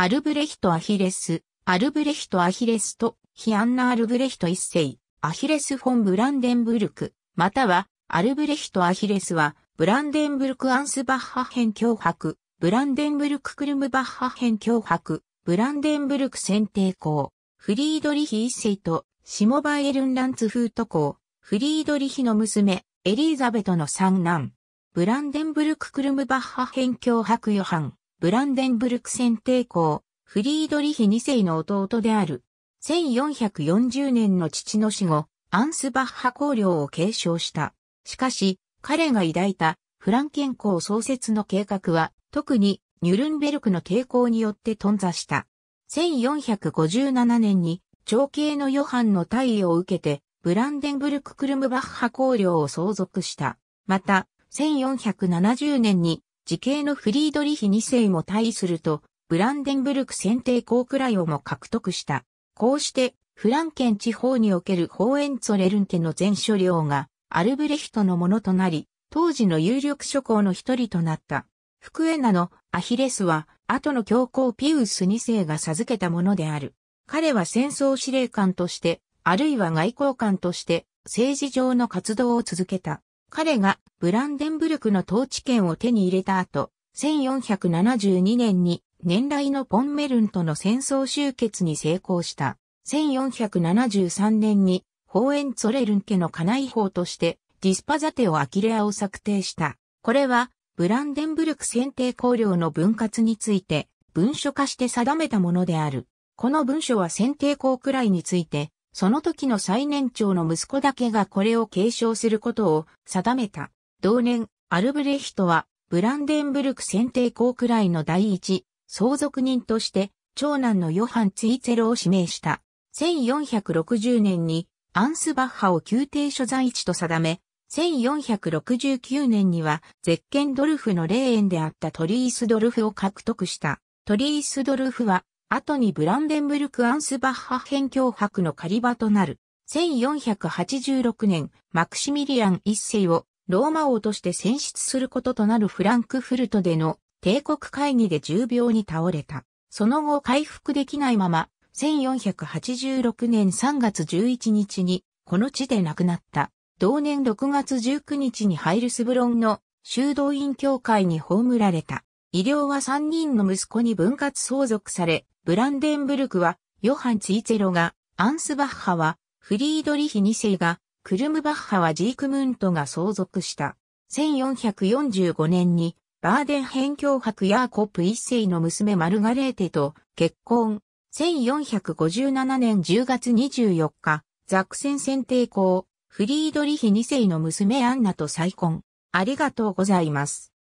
アルブレヒト・アヒレス、アルブレヒト・アヒレスと、ヒアンナ・アルブレヒト一世、アヒレス・フォン・ブランデンブルク、または、アルブレヒト・アヒレスは、ブランデンブルク・アンスバッハ編脅迫、ブランデンブルク・クルムバッハ編脅迫、ブランデンブルク選定校、フリードリヒ一世と、シモバイエルン・ランツフート校、フリードリヒの娘、エリーザベトの三男、ブランデンブルク・クルムバッハ編脅迫ヨハン、ブランデンブルク選帝公、フリードリヒ2世の弟である。1440年の父の死後、アンスバッハ公領を継承した。しかし、彼が抱いたフランケン公創設の計画は、特にニュルンベルクの傾向によって頓挫した。1457年に、長兄のヨハンの退位を受けて、ブランデンブルク・クルムバッハ公領を相続した。また、1470年に時系のフリードリヒ2世も対すると、ブランデンブルク選定校くらいをも獲得した。こうして、フランケン地方におけるホーエンツォレルンテの全所領が、アルブレヒトのものとなり、当時の有力諸侯の一人となった。福エナのアヒレスは、後の教皇ピウス2世が授けたものである。彼は戦争司令官として、あるいは外交官として、政治上の活動を続けた。彼がブランデンブルクの統治権を手に入れた後、1472年に年来のポンメルンとの戦争終結に成功した。1473年にホーエンツォレルン家の家内法としてディスパザテオ・アキレアを策定した。これはブランデンブルク選定公領の分割について文書化して定めたものである。この文書は選定公くらいについてその時の最年長の息子だけがこれを継承することを定めた。同年、アルブレヒトは、ブランデンブルク選定校くらいの第一、相続人として、長男のヨハン・ツイツェロを指名した。1460年に、アンスバッハを宮廷所在地と定め、1469年には、ゼッケンドルフの霊園であったトリースドルフを獲得した。トリースドルフは、後にブランデンブルク・アンスバッハ編脅迫の狩り場となる。1486年、マクシミリアン一世をローマ王として選出することとなるフランクフルトでの帝国会議で重病に倒れた。その後回復できないまま、1486年3月11日にこの地で亡くなった。同年6月19日にハイルスブロンの修道院教会に葬られた。医療は3人の息子に分割相続され、ブランデンブルクはヨハン・ツイツェロが、アンスバッハはフリードリヒ2世が、クルムバッハはジークムントが相続した。1445年にバーデン辺境伯ヤーコップ一世の娘マルガレーテと結婚。1457年10月24日、ザクセン選定校、フリードリヒ2世の娘アンナと再婚。ありがとうございます。